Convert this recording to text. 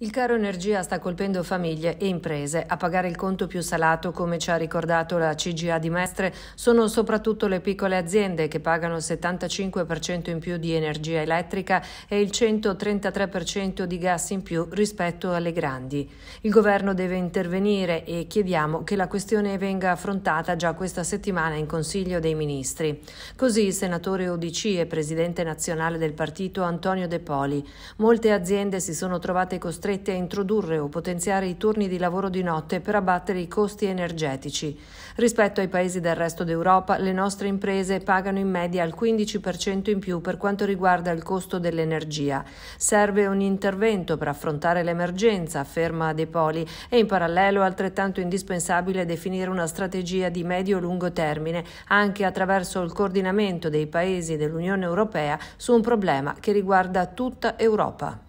Il caro energia sta colpendo famiglie e imprese. A pagare il conto più salato, come ci ha ricordato la CGA di Mestre, sono soprattutto le piccole aziende che pagano il 75% in più di energia elettrica e il 133% di gas in più rispetto alle grandi. Il governo deve intervenire e chiediamo che la questione venga affrontata già questa settimana in Consiglio dei Ministri. Così il senatore Odicì e presidente nazionale del partito Antonio De Poli. Molte aziende si sono trovate costrette costretti a introdurre o potenziare i turni di lavoro di notte per abbattere i costi energetici. Rispetto ai paesi del resto d'Europa, le nostre imprese pagano in media il 15% in più per quanto riguarda il costo dell'energia. Serve un intervento per affrontare l'emergenza, afferma De Poli, e in parallelo è altrettanto indispensabile definire una strategia di medio-lungo termine, anche attraverso il coordinamento dei paesi dell'Unione Europea su un problema che riguarda tutta Europa.